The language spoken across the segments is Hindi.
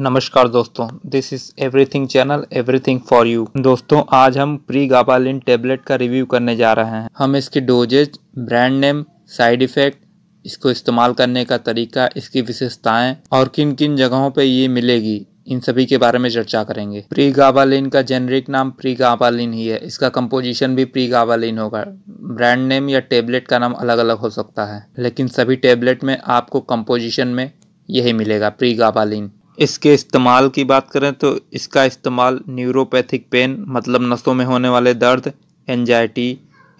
नमस्कार दोस्तों this is everything channel everything for you दोस्तों आज हम प्री गाबालिन टेबलेट का रिव्यू करने जा रहे हैं हम इसकी doses brand name side effect इसको इस्तेमाल करने का तरीका इसकी विशेषताएं और किन किन जगहों पे ये मिलेगी इन सभी के बारे में चर्चा करेंगे प्री गाबालिन का जेनरिक नाम प्री गाबालिन ही है इसका कंपोजिशन भी प्री गाबालिन होगा ब्रांड नेम या टेबलेट का नाम अलग अलग हो सकता है लेकिन सभी टेबलेट में आपको कंपोजिशन में यही मिलेगा प्री गाबालिन इसके इस्तेमाल की बात करें तो इसका इस्तेमाल न्यूरोपैथिक पेन मतलब नसों में होने वाले दर्द एनजाइटी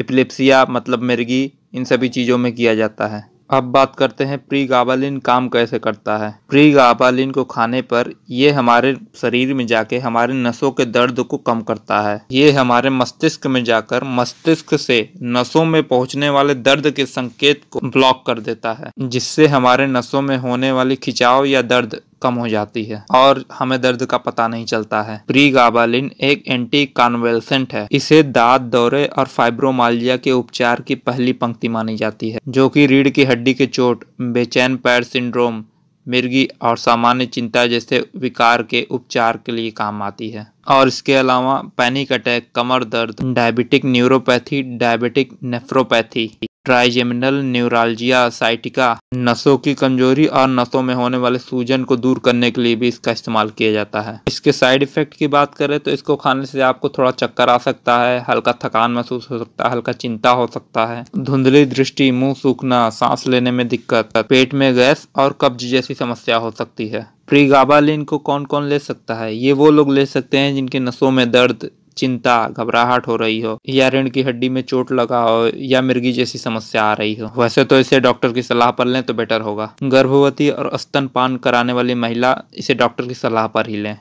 इपलिप्सिया मतलब मिर्गी इन सभी चीज़ों में किया जाता है अब बात करते हैं प्री गाबालिन काम कैसे करता है प्री गाबालिन को खाने पर ये हमारे शरीर में जाके हमारे नसों के दर्द को कम करता है ये हमारे मस्तिष्क में जाकर मस्तिष्क से नसों में पहुंचने वाले दर्द के संकेत को ब्लॉक कर देता है जिससे हमारे नसों में होने वाली खिंचाव या दर्द कम हो जाती है और हमें दर्द का पता नहीं चलता है प्री गाबालिन एक एंटी कॉन्वेलसेंट है इसे दांत दौरे और फाइब्रोमालिया के उपचार की पहली पंक्ति मानी जाती है जो कि रीढ़ की हड्डी के चोट बेचैन पैर सिंड्रोम मिर्गी और सामान्य चिंता जैसे विकार के उपचार के लिए काम आती है और इसके अलावा पैनिक अटैक कमर दर्द diabetic neuropathy diabetic nephropathy trigeminal neuralgia sciatica नसों की कमजोरी और नसों में होने वाले सूजन को दूर करने के लिए भी इसका इस्तेमाल किया जाता है इसके साइड इफेक्ट की बात करें तो इसको खाने से आपको थोड़ा चक्कर आ सकता है हल्का थकान महसूस हो सकता है हल्का चिंता हो सकता है धुंधली दृष्टि मुंह सूखना सांस लेने में दिक्कत पेट में गैस और कब्ज जैसी समस्या हो सकती है प्रीगाबालिन को कौन कौन ले सकता है ये वो लोग ले सकते हैं जिनके नसों में दर्द चिंता घबराहट हो रही हो या ऋण की हड्डी में चोट लगा हो या मिर्गी जैसी समस्या आ रही हो वैसे तो इसे डॉक्टर की सलाह पर लें तो बेटर होगा गर्भवती और पान कराने वाली महिला इसे डॉक्टर की सलाह पर ही लें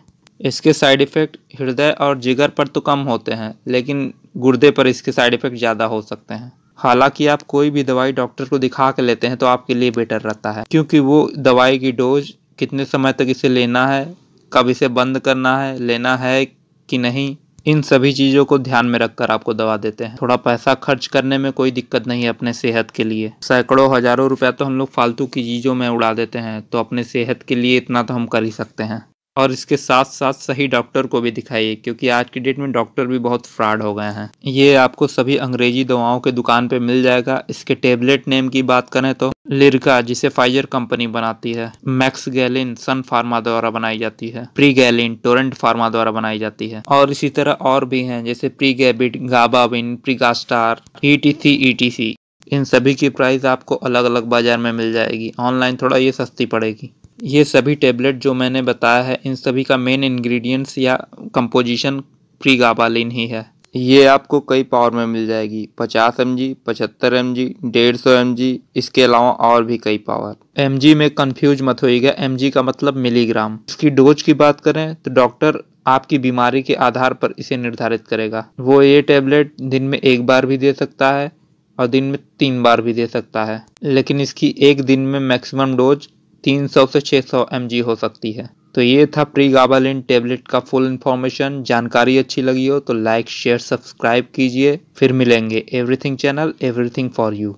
इसके साइड इफ़ेक्ट हृदय और जिगर पर तो कम होते हैं लेकिन गुर्दे पर इसके साइड इफ़ेक्ट ज़्यादा हो सकते हैं हालांकि आप कोई भी दवाई डॉक्टर को दिखा के लेते हैं तो आपके लिए बेटर रहता है क्योंकि वो दवाई की डोज कितने समय तक इसे लेना है कब इसे बंद करना है लेना है कि नहीं इन सभी चीज़ों को ध्यान में रखकर आपको दवा देते हैं थोड़ा पैसा खर्च करने में कोई दिक्कत नहीं है अपने सेहत के लिए सैकड़ों हज़ारों रुपया तो हम लोग फालतू की चीज़ों में उड़ा देते हैं तो अपने सेहत के लिए इतना तो हम कर ही सकते हैं और इसके साथ साथ सही डॉक्टर को भी दिखाइए क्योंकि आज की डेट में डॉक्टर भी बहुत फ्रॉड हो गए हैं ये आपको सभी अंग्रेजी दवाओं के दुकान पे मिल जाएगा इसके टेबलेट नेम की बात करें तो लिरका जिसे फाइजर कंपनी बनाती है मैक्स गैलिन सन फार्मा द्वारा बनाई जाती है प्री गैलिन टोरेंट फार्मा द्वारा बनाई जाती है और इसी तरह और भी है जैसे प्री गैबिट गाबाविन प्रीगास्टार ईटीसी इन सभी की प्राइस आपको अलग अलग बाजार में मिल जाएगी ऑनलाइन थोड़ा ये सस्ती पड़ेगी ये सभी टेबलेट जो मैंने बताया है इन सभी का मेन इंग्रेडिएंट्स या कंपोजिशन फ्री गाबालिन ही है ये आपको कई पावर में मिल जाएगी 50 एम जी पचहत्तर एम जी डेढ़ सौ एम जी इसके अलावा और भी कई पावर एम जी में कंफ्यूज मत होइएगा एम जी का मतलब मिलीग्राम इसकी डोज की बात करें तो डॉक्टर आपकी बीमारी के आधार पर इसे निर्धारित करेगा वो ये टेबलेट दिन में एक बार भी दे सकता है और दिन में तीन बार भी दे सकता है लेकिन इसकी एक दिन में मैक्सिमम डोज 300 से 600 जी हो सकती है तो ये था प्री गाबालिन टेबलेट का फुल इन्फॉर्मेशन जानकारी अच्छी लगी हो तो लाइक शेयर सब्सक्राइब कीजिए फिर मिलेंगे everything channel everything for you